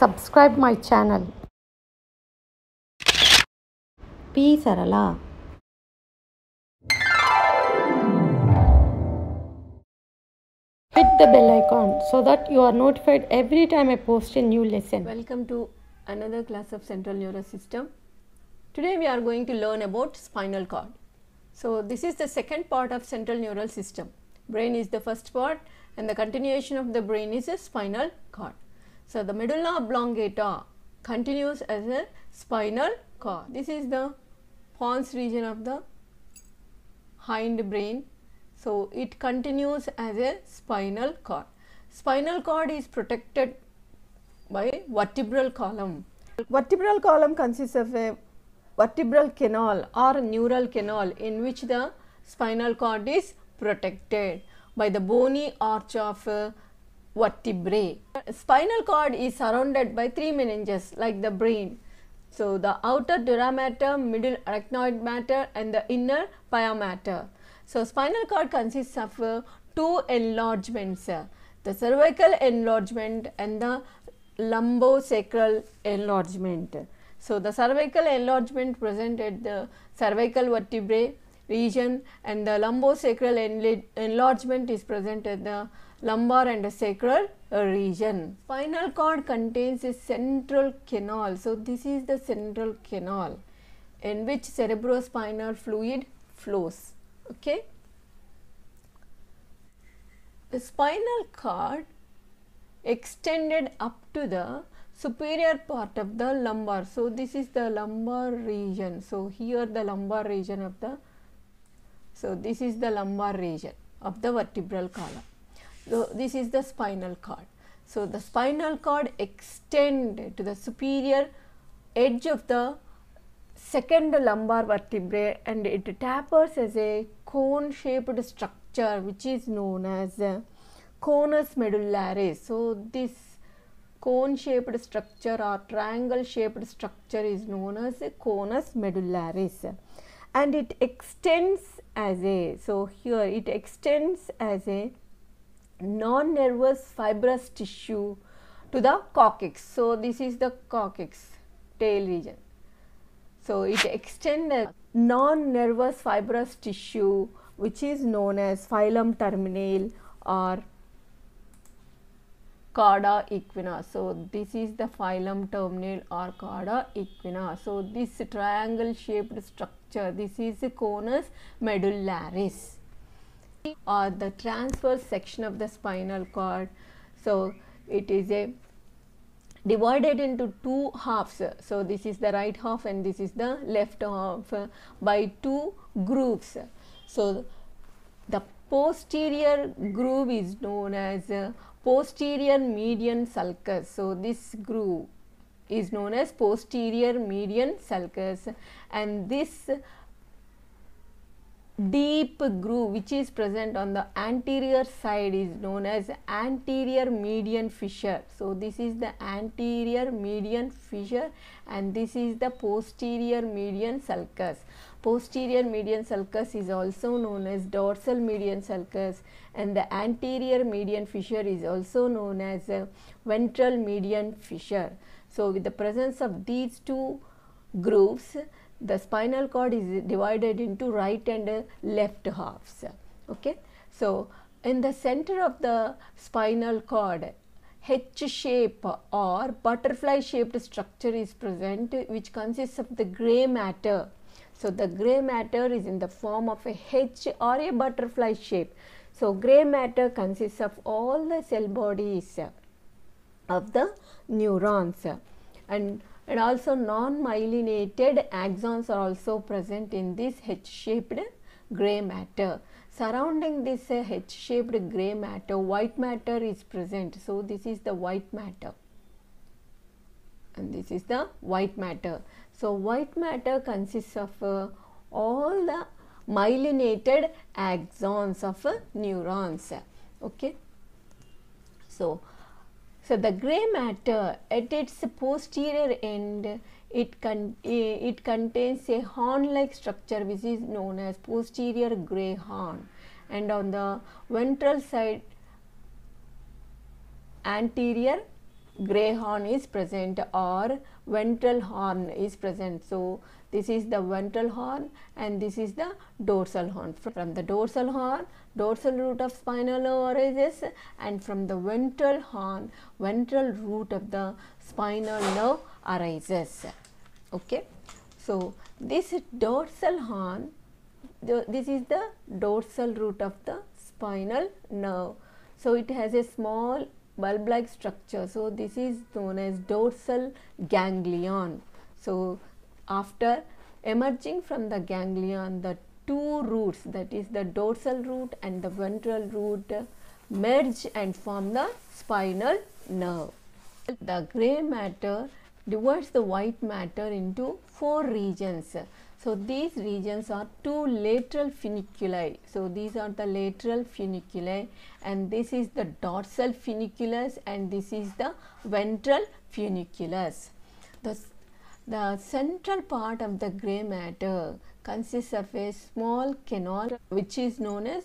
subscribe my channel p sarala hit the bell icon so that you are notified every time i post a new lesson welcome to another class of central nervous system today we are going to learn about spinal cord so this is the second part of central neural system brain is the first part and the continuation of the brain is a spinal cord so, the medulla oblongata continues as a spinal cord. This is the pons region of the hind brain. So, it continues as a spinal cord. Spinal cord is protected by vertebral column. Vertebral column consists of a vertebral canal or neural canal in which the spinal cord is protected by the bony arch of vertebrae. Spinal cord is surrounded by three meninges like the brain. So the outer dura mater, middle arachnoid mater and the inner pia mater. So spinal cord consists of uh, two enlargements, uh, the cervical enlargement and the lumbosacral enlargement. So the cervical enlargement present at the cervical vertebrae region and the lumbosacral sacral enlargement is present at the lumbar and the sacral uh, region. Spinal cord contains a central canal. So, this is the central canal in which cerebrospinal fluid flows. Okay. The spinal cord extended up to the superior part of the lumbar. So, this is the lumbar region. So, here the lumbar region of the so, this is the lumbar region of the vertebral column. So, this is the spinal cord. So, the spinal cord extend to the superior edge of the second lumbar vertebrae and it tapers as a cone shaped structure which is known as conus medullaris. So, this cone shaped structure or triangle shaped structure is known as conus medullaris and it extends as a, so here it extends as a non-nervous fibrous tissue to the coccyx. So, this is the coccyx tail region. So, it extends the non-nervous fibrous tissue which is known as phylum terminal or Carda equina. So, this is the phylum terminal or Carda equina. So, this triangle shaped structure, this is the conus medullaris or the transverse section of the spinal cord. So, it is a divided into two halves. So, this is the right half and this is the left half by two grooves. So, the posterior groove is known as posterior median sulcus. So, this groove is known as posterior median sulcus and this deep groove which is present on the anterior side is known as anterior median fissure. So, this is the anterior median fissure and this is the posterior median sulcus. Posterior median sulcus is also known as dorsal median sulcus and the anterior median fissure is also known as ventral median fissure. So, with the presence of these two grooves the spinal cord is divided into right and left halves okay so in the center of the spinal cord H shape or butterfly shaped structure is present which consists of the gray matter. So, the gray matter is in the form of a H or a butterfly shape. So, gray matter consists of all the cell bodies of the neurons and and also non-myelinated axons are also present in this H-shaped gray matter. Surrounding this H-shaped gray matter, white matter is present. So, this is the white matter and this is the white matter. So, white matter consists of uh, all the myelinated axons of uh, neurons. Okay. So, so the gray matter at its posterior end it, con eh, it contains a horn-like structure which is known as posterior gray horn and on the ventral side anterior grey horn is present or ventral horn is present. So, this is the ventral horn and this is the dorsal horn. From the dorsal horn, dorsal root of spinal nerve and from the ventral horn, ventral root of the spinal nerve arises. Okay. So, this dorsal horn, this is the dorsal root of the spinal nerve. So, it has a small bulb-like structure. So this is known as dorsal ganglion. So after emerging from the ganglion, the two roots that is the dorsal root and the ventral root merge and form the spinal nerve. The gray matter divides the white matter into four regions so these regions are two lateral funiculi. So these are the lateral funiculi and this is the dorsal funiculus and this is the ventral funiculus. The, the central part of the gray matter consists of a small canal which is known as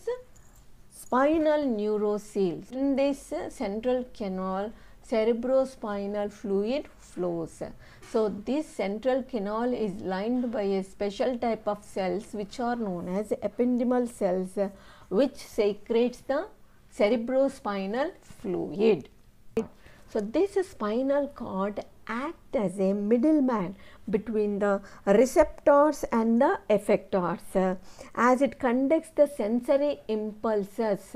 spinal neurocell. In this central canal cerebrospinal fluid flows. So, this central canal is lined by a special type of cells which are known as ependymal cells which secretes the cerebrospinal fluid. So, this spinal cord act as a middleman between the receptors and the effectors as it conducts the sensory impulses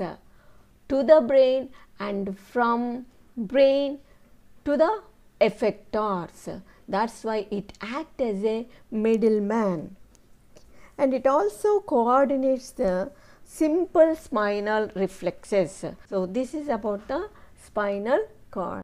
to the brain and from brain to the effectors. That's why it acts as a middleman. And it also coordinates the simple spinal reflexes. So, this is about the spinal cord.